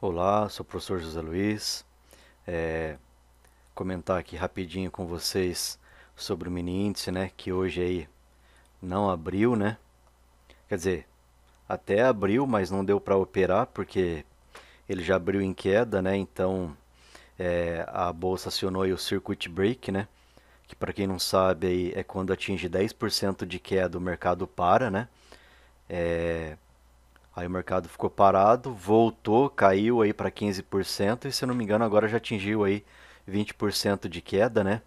Olá, sou o professor José Luiz. É, comentar aqui rapidinho com vocês sobre o mini índice, né? Que hoje aí não abriu, né? Quer dizer, até abriu, mas não deu para operar porque ele já abriu em queda, né? Então é, a bolsa acionou o circuit break, né? Que para quem não sabe aí é quando atinge 10% de queda o mercado para, né? É, Aí o mercado ficou parado, voltou, caiu aí para 15% e se eu não me engano agora já atingiu aí 20% de queda, né?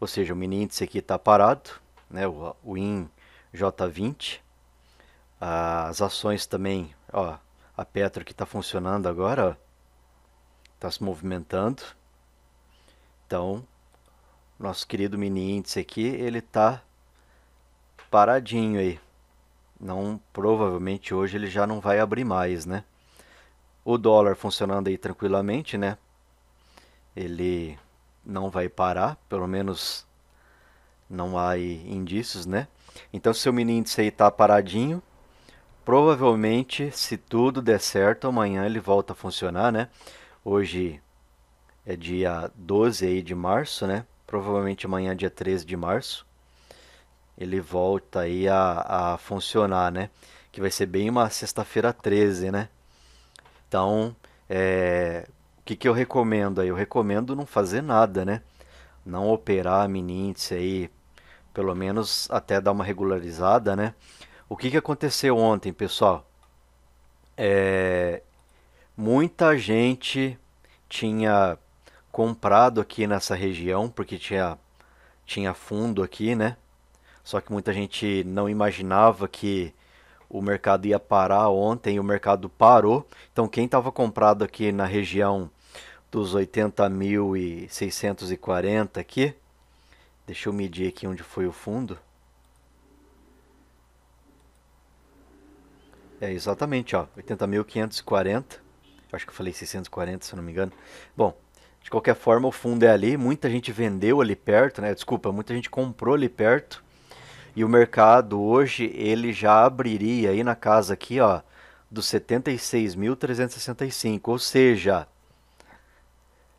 Ou seja, o mini índice aqui está parado, né? O, o INJ20. As ações também, ó, a Petro que está funcionando agora, está se movimentando. Então, nosso querido mini índice aqui, ele está paradinho aí não provavelmente hoje ele já não vai abrir mais, né? O dólar funcionando aí tranquilamente, né? Ele não vai parar, pelo menos não há indícios, né? Então se o mini índice aí tá paradinho, provavelmente se tudo der certo, amanhã ele volta a funcionar, né? Hoje é dia 12 aí de março, né? Provavelmente amanhã é dia 13 de março ele volta aí a, a funcionar, né? Que vai ser bem uma sexta-feira 13, né? Então, é, o que, que eu recomendo aí? Eu recomendo não fazer nada, né? Não operar a miníndice aí, pelo menos até dar uma regularizada, né? O que, que aconteceu ontem, pessoal? É, muita gente tinha comprado aqui nessa região, porque tinha, tinha fundo aqui, né? Só que muita gente não imaginava que o mercado ia parar ontem, o mercado parou. Então quem estava comprado aqui na região dos 80.640 aqui, deixa eu medir aqui onde foi o fundo. É exatamente, ó, 80.540. Acho que eu falei 640, se eu não me engano. Bom, de qualquer forma, o fundo é ali, muita gente vendeu ali perto, né? Desculpa, muita gente comprou ali perto e o mercado hoje ele já abriria aí na casa aqui, ó, dos 76.365, ou seja,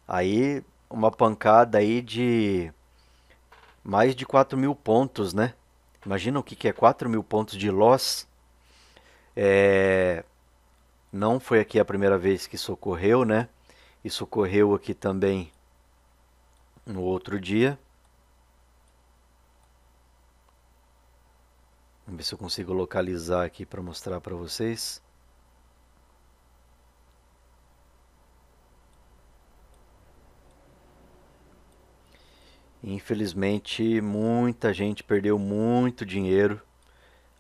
aí uma pancada aí de mais de 4 mil pontos, né? Imagina o que, que é 4 mil pontos de loss. É... Não foi aqui a primeira vez que isso ocorreu, né? Isso ocorreu aqui também no outro dia. Vamos ver se eu consigo localizar aqui para mostrar para vocês. Infelizmente, muita gente perdeu muito dinheiro.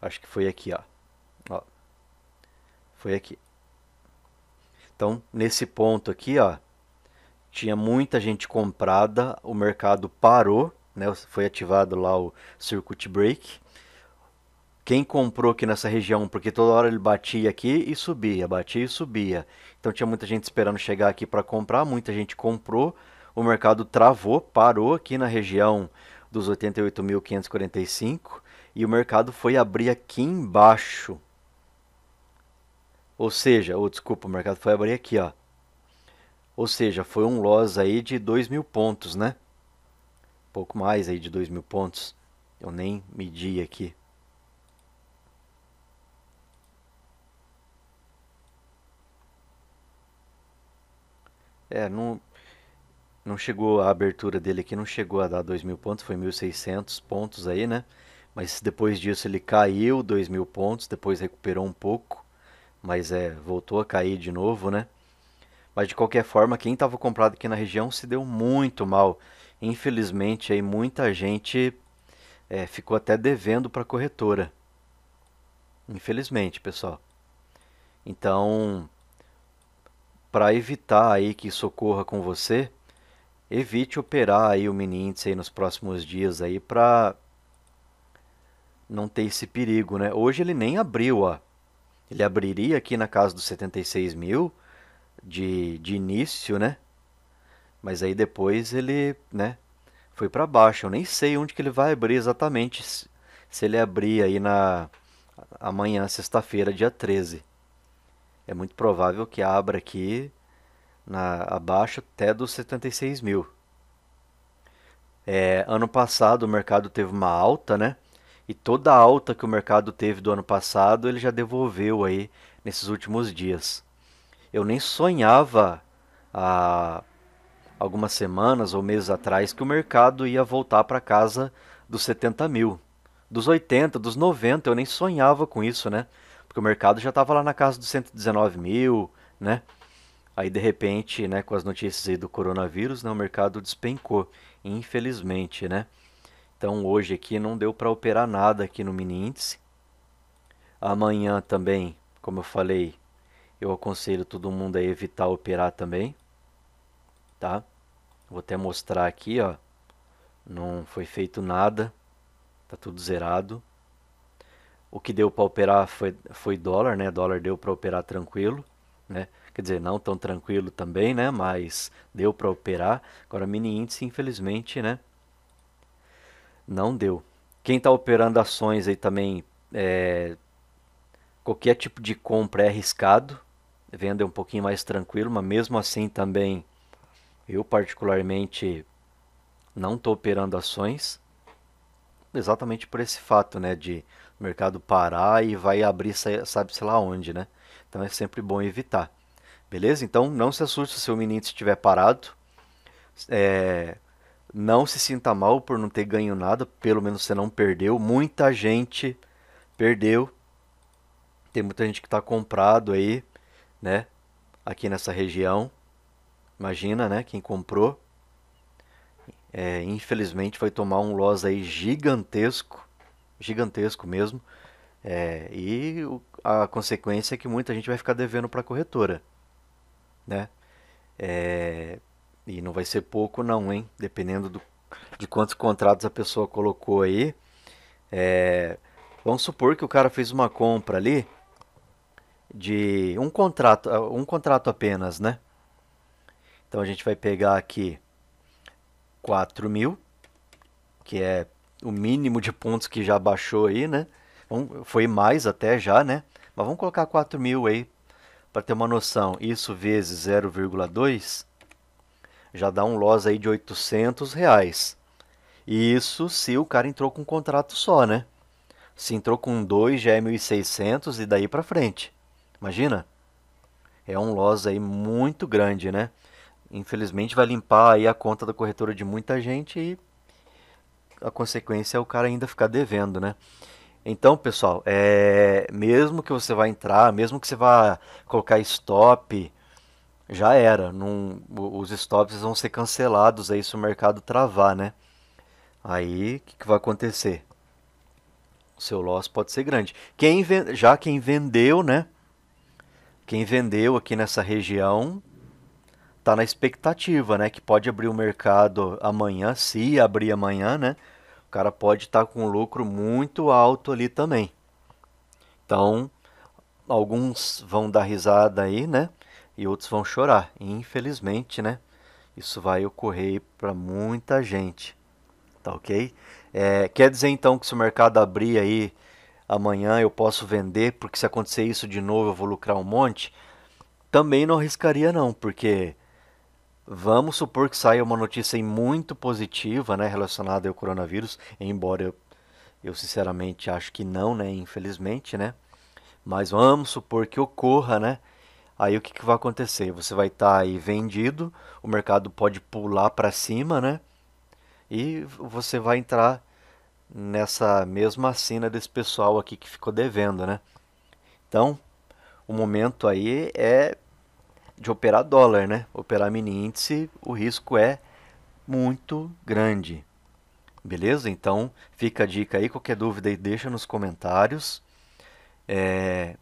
Acho que foi aqui, ó. ó. Foi aqui. Então, nesse ponto aqui, ó, tinha muita gente comprada, o mercado parou, né? Foi ativado lá o circuit break quem comprou aqui nessa região, porque toda hora ele batia aqui e subia, batia e subia. Então tinha muita gente esperando chegar aqui para comprar, muita gente comprou, o mercado travou, parou aqui na região dos 88.545 e o mercado foi abrir aqui embaixo. Ou seja, ou oh, desculpa, o mercado foi abrir aqui, ó. Ou seja, foi um loss aí de 2 mil pontos, né? Pouco mais aí de 2 mil pontos. Eu nem medi aqui. É, não, não chegou a abertura dele aqui, não chegou a dar mil pontos, foi 1.600 pontos aí, né? Mas depois disso ele caiu mil pontos, depois recuperou um pouco, mas é, voltou a cair de novo, né? Mas de qualquer forma, quem estava comprado aqui na região se deu muito mal. Infelizmente, aí muita gente é, ficou até devendo para a corretora. Infelizmente, pessoal. Então, para evitar aí que isso ocorra com você, evite operar aí o mini índice aí nos próximos dias aí para não ter esse perigo, né? Hoje ele nem abriu, ó. Ele abriria aqui na casa dos 76 mil de, de início, né? Mas aí depois ele, né? Foi para baixo. Eu nem sei onde que ele vai abrir exatamente. Se ele abrir aí na amanhã, sexta-feira, dia 13 é muito provável que abra aqui na, abaixo até dos 76 mil. É, ano passado o mercado teve uma alta, né? E toda a alta que o mercado teve do ano passado ele já devolveu aí nesses últimos dias. Eu nem sonhava há algumas semanas ou meses atrás que o mercado ia voltar para casa dos 70 mil. Dos 80, dos 90, eu nem sonhava com isso, né? Porque o mercado já estava lá na casa dos 119 mil, né? Aí de repente, né, com as notícias aí do coronavírus, né, o mercado despencou, infelizmente, né? Então hoje aqui não deu para operar nada aqui no mini índice. Amanhã também, como eu falei, eu aconselho todo mundo a evitar operar também, tá? Vou até mostrar aqui, ó. Não foi feito nada. Tá tudo zerado. O que deu para operar foi, foi dólar, né? Dólar deu para operar tranquilo, né? Quer dizer, não tão tranquilo também, né? Mas deu para operar. Agora, mini índice, infelizmente, né? Não deu. Quem está operando ações aí também, é... qualquer tipo de compra é arriscado. Venda é um pouquinho mais tranquilo, mas mesmo assim também, eu particularmente não estou operando ações exatamente por esse fato, né, de mercado parar e vai abrir sabe-se lá onde, né? Então é sempre bom evitar. Beleza? Então não se assuste se o menino estiver parado. É, não se sinta mal por não ter ganho nada, pelo menos você não perdeu. Muita gente perdeu. Tem muita gente que está comprado aí, né? Aqui nessa região. Imagina, né? Quem comprou é, infelizmente vai tomar um loss aí gigantesco, gigantesco mesmo, é, e o, a consequência é que muita gente vai ficar devendo para a corretora, né? É, e não vai ser pouco não, hein? Dependendo do, de quantos contratos a pessoa colocou aí. É, vamos supor que o cara fez uma compra ali de um contrato, um contrato apenas, né? Então a gente vai pegar aqui 4 mil, que é o mínimo de pontos que já baixou aí, né? Foi mais até já, né? Mas vamos colocar 4 mil aí para ter uma noção. Isso vezes 0,2 já dá um loss aí de 800 reais. Isso se o cara entrou com um contrato só, né? Se entrou com dois já é 1.600 e daí para frente. Imagina? É um loss aí muito grande, né? infelizmente vai limpar aí a conta da corretora de muita gente e a consequência é o cara ainda ficar devendo, né? Então, pessoal, é, mesmo que você vá entrar, mesmo que você vá colocar stop, já era. Num, os stops vão ser cancelados aí se o mercado travar, né? Aí, o que, que, vai acontecer? O seu loss pode ser grande. Quem já quem vendeu, né? Quem vendeu aqui nessa região tá na expectativa, né? Que pode abrir o mercado amanhã, se abrir amanhã, né? O cara pode estar tá com um lucro muito alto ali também. Então, alguns vão dar risada aí, né? E outros vão chorar. Infelizmente, né? Isso vai ocorrer para muita gente, tá ok? É, quer dizer então que se o mercado abrir aí amanhã eu posso vender, porque se acontecer isso de novo eu vou lucrar um monte? Também não arriscaria não, porque Vamos supor que saia uma notícia muito positiva, né, relacionada ao coronavírus, embora eu, eu sinceramente acho que não, né, infelizmente, né? Mas vamos supor que ocorra, né? Aí o que, que vai acontecer? Você vai estar tá aí vendido, o mercado pode pular para cima, né? E você vai entrar nessa mesma assina desse pessoal aqui que ficou devendo, né? Então, o momento aí é de operar dólar, né? Operar mini índice, o risco é muito grande. Beleza? Então fica a dica aí, qualquer dúvida aí deixa nos comentários. É,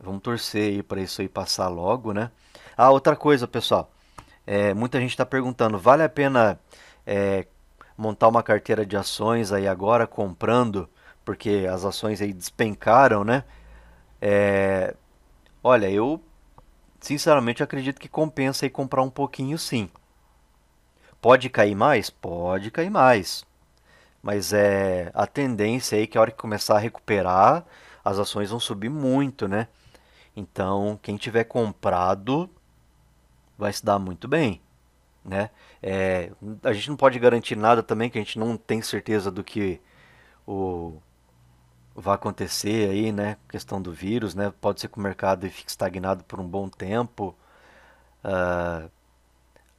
vamos torcer aí para isso aí passar logo, né? Ah, outra coisa, pessoal. É, muita gente está perguntando, vale a pena é, montar uma carteira de ações aí agora comprando, porque as ações aí despencaram, né? É, olha, eu sinceramente acredito que compensa aí comprar um pouquinho sim. Pode cair mais? Pode cair mais. Mas é a tendência aí que a hora que começar a recuperar, as ações vão subir muito, né? Então, quem tiver comprado vai se dar muito bem, né? É, a gente não pode garantir nada também, que a gente não tem certeza do que o vai acontecer aí, né? Questão do vírus, né? Pode ser que o mercado fique estagnado por um bom tempo. Uh,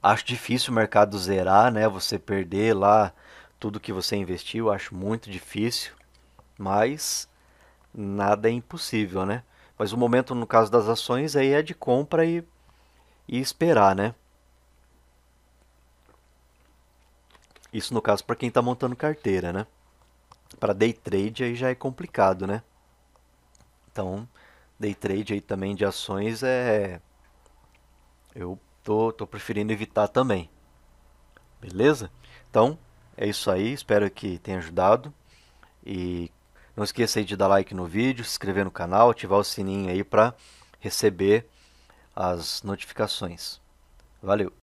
acho difícil o mercado zerar, né? Você perder lá tudo que você investiu, acho muito difícil. Mas nada é impossível, né? Mas o momento no caso das ações aí é de compra e, e esperar, né? Isso no caso para quem está montando carteira, né? Para day trade aí já é complicado, né? Então, day trade aí também de ações é eu tô, tô preferindo evitar também. Beleza? Então, é isso aí, espero que tenha ajudado e não esqueça aí de dar like no vídeo, se inscrever no canal, ativar o sininho aí para receber as notificações. Valeu!